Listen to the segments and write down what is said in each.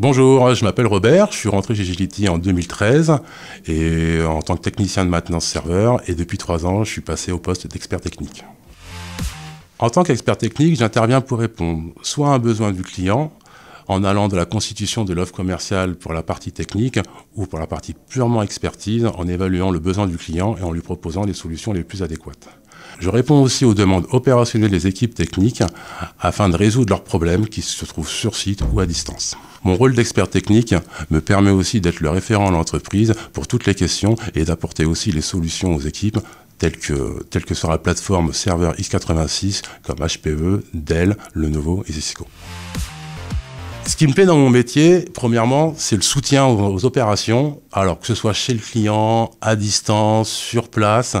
Bonjour, je m'appelle Robert, je suis rentré chez Gility en 2013 et euh, en tant que technicien de maintenance serveur et depuis trois ans je suis passé au poste d'expert technique. En tant qu'expert technique, j'interviens pour répondre soit à un besoin du client en allant de la constitution de l'offre commerciale pour la partie technique ou pour la partie purement expertise en évaluant le besoin du client et en lui proposant les solutions les plus adéquates. Je réponds aussi aux demandes opérationnelles des équipes techniques afin de résoudre leurs problèmes qui se trouvent sur site ou à distance. Mon rôle d'expert technique me permet aussi d'être le référent à l'entreprise pour toutes les questions et d'apporter aussi les solutions aux équipes telles que, telles que sur la plateforme serveur x86 comme HPE, Dell, Lenovo et Cisco. Ce qui me plaît dans mon métier, premièrement, c'est le soutien aux, opérations. Alors que ce soit chez le client, à distance, sur place,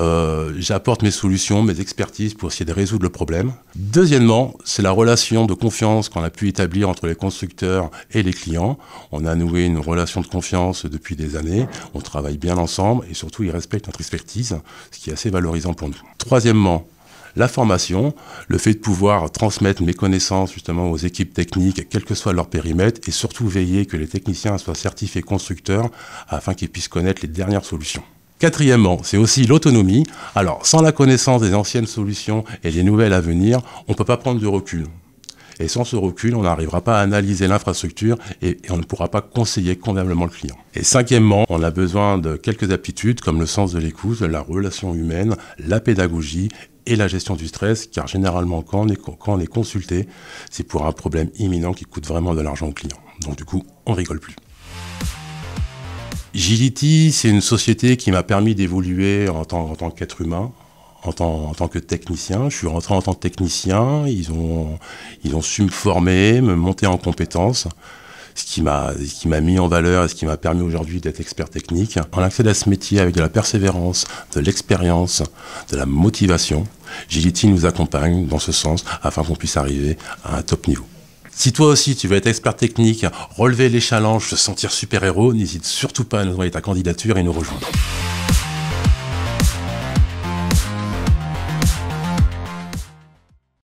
euh, j'apporte mes solutions, mes expertises pour essayer de résoudre le problème. Deuxièmement, c'est la relation de confiance qu'on a pu établir entre les constructeurs et les clients. On a noué une relation de confiance depuis des années. On travaille bien ensemble et surtout, ils respectent notre expertise, ce qui est assez valorisant pour nous. Troisièmement, la formation, le fait de pouvoir transmettre mes connaissances justement aux équipes techniques, quel que soit leur périmètre, et surtout veiller que les techniciens soient certifiés constructeurs afin qu'ils puissent connaître les dernières solutions. Quatrièmement, c'est aussi l'autonomie. Alors, sans la connaissance des anciennes solutions et des nouvelles à venir, on ne peut pas prendre de recul. Et sans ce recul, on n'arrivera pas à analyser l'infrastructure et, on ne pourra pas conseiller convenablement le client. Et cinquièmement, on a besoin de quelques aptitudes comme le sens de l'écoute, la relation humaine, la pédagogie et la gestion du stress, car généralement, quand on est, quand on est consulté, c'est pour un problème imminent qui coûte vraiment de l'argent au client. Donc du coup, on rigole plus. Agility, c'est une société qui m'a permis d'évoluer en tant, en tant qu'être humain, en tant, en tant, que technicien. Je suis rentré en tant que technicien, ils ont, ils ont su me former, me monter en compétences ce qui m'a mis en valeur et ce qui m'a permis aujourd'hui d'être expert technique. En accès à ce métier avec de la persévérance, de l'expérience, de la motivation. Giliti nous accompagne dans ce sens afin qu'on puisse arriver à un top niveau. Si toi aussi tu veux être expert technique, relever les challenges, se sentir super-héros, n'hésite surtout pas à nous envoyer ta candidature et nous rejoindre.